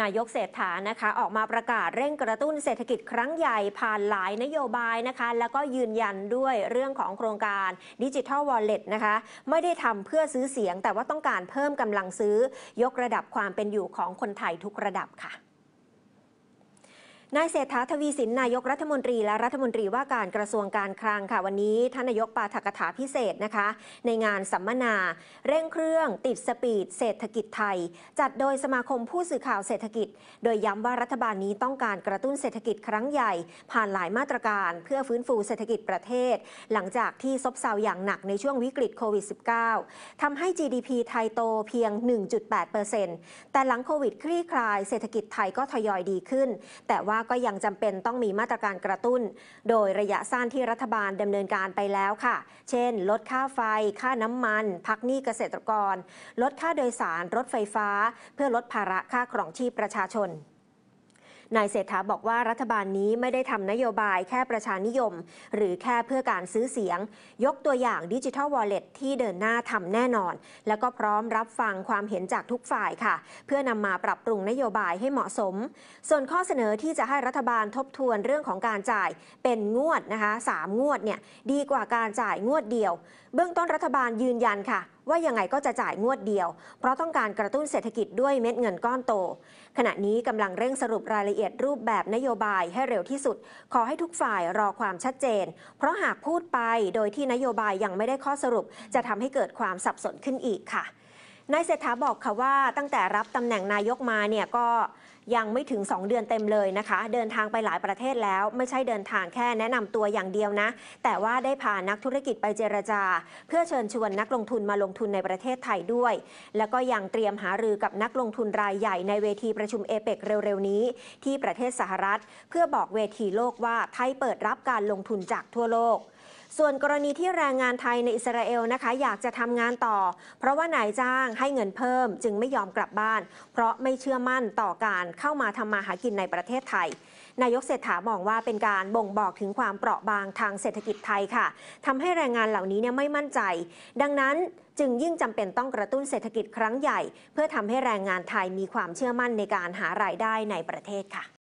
นายกเศรษฐานะคะออกมาประกาศเร่งกระตุ้นเศรษฐกิจครั้งใหญ่ผ่านหลายนโยบายนะคะ แล้วก็ยืนยันด้วยเรื่องของโครงการดิจิทัลวอลเล็ตนะคะไม่ได้ทำเพื่อซื้อเสียง แต่ว่าต้องการเพิ่มกำลังซื้อยกระดับความเป็นอยู่ของคนไทยทุกระดับค่ะนายเศรษฐาทวีสินนายกรัฐมนตรีและรัฐมนตรีว่าการกระทรวงการคลังค่ะวันนี้ท่านนายกปาฐกถาพิเศษนะคะ ในงานสัมมนาเร่งเครื่องติดสปีดเศรษฐกิจไทย จัดโดยสมาคมผู้สื่อข่าวเศรษฐกิจ โดยย้ำว่ารัฐบาลนี้ต้องการกระตุ้นเศรษฐกิจครั้งใหญ่ผ่านหลายมาตรการเพื่อฟื้นฟูเศรษฐกิจประเทศ หลังจากที่ซบเซาอย่างหนักในช่วงวิกฤตโควิด -19 ทำให้ GDP ไทยโตเพียง1.8%แต่หลังโควิดคลี่คลาย เศรษฐกิจไทยก็ทยอยดีขึ้นแต่ว่าว่าก็ยังจำเป็นต้องมีมาตรการกระตุ้น โดยระยะสั้นที่รัฐบาลดำเนินการไปแล้วค่ะ เช่น ลดค่าไฟ ค่าน้ำมัน พักหนี้เกษตรกร ลดค่าโดยสาร รถไฟฟ้า เพื่อลดภาระค่าครองชีพประชาชนนายเศรษฐาบอกว่ารัฐบาลนี้ไม่ได้ทำนโยบายแค่ประชานิยม หรือแค่เพื่อการซื้อเสียง ยกตัวอย่างดิจิทัลวอลเล็ตที่เดินหน้าทำแน่นอน แล้วก็พร้อมรับฟังความเห็นจากทุกฝ่ายค่ะ เพื่อนำมาปรับปรุงนโยบายให้เหมาะสม ส่วนข้อเสนอที่จะให้รัฐบาลทบทวนเรื่องของการจ่ายเป็นงวดนะคะ3งวดเนี่ยดีกว่าการจ่ายงวดเดียว เบื้องต้นรัฐบาลยืนยันค่ะว่ายังไงก็จะจ่ายงวดเดียว เพราะต้องการกระตุ้นเศรษฐกิจด้วยเม็ดเงินก้อนโต ขณะนี้กำลังเร่งสรุปรายละเอียดรูปแบบนโยบายให้เร็วที่สุด ขอให้ทุกฝ่ายรอความชัดเจน เพราะหากพูดไปโดยที่นโยบายยังไม่ได้ข้อสรุปจะทำให้เกิดความสับสนขึ้นอีกค่ะนายเศรษฐาบอกค่ะว่าตั้งแต่รับตำแหน่งนายกมาเนี่ยก็ยังไม่ถึง 2 เดือนเต็มเลยนะคะ เดินทางไปหลายประเทศแล้ว ไม่ใช่เดินทางแค่แนะนำตัวอย่างเดียวนะ แต่ว่าได้พานักธุรกิจไปเจรจา เพื่อเชิญชวนนักลงทุนมาลงทุนในประเทศไทยด้วย แล้วก็ยังเตรียมหารือกับนักลงทุนรายใหญ่ในเวทีประชุมเอเปกเร็วๆนี้ ที่ประเทศสหรัฐ เพื่อบอกเวทีโลกว่าไทยเปิดรับการลงทุนจากทั่วโลกส่วนกรณีที่แรงงานไทยในอิสราเอลนะคะอยากจะทำงานต่อ เพราะว่านายจ้างให้เงินเพิ่ม จึงไม่ยอมกลับบ้าน เพราะไม่เชื่อมั่นต่อการเข้ามาทำมาหากินในประเทศไทย นายกเศรษฐามองว่าเป็นการบ่งบอกถึงความเปราะบางทางเศรษฐกิจไทยค่ะทำให้แรงงานเหล่านี้เนี่ยไม่มั่นใจ ดังนั้นจึงยิ่งจำเป็นต้องกระตุ้นเศรษฐกิจครั้งใหญ่ เพื่อทำให้แรงงานไทยมีความเชื่อมั่นในการหารายได้ในประเทศค่ะ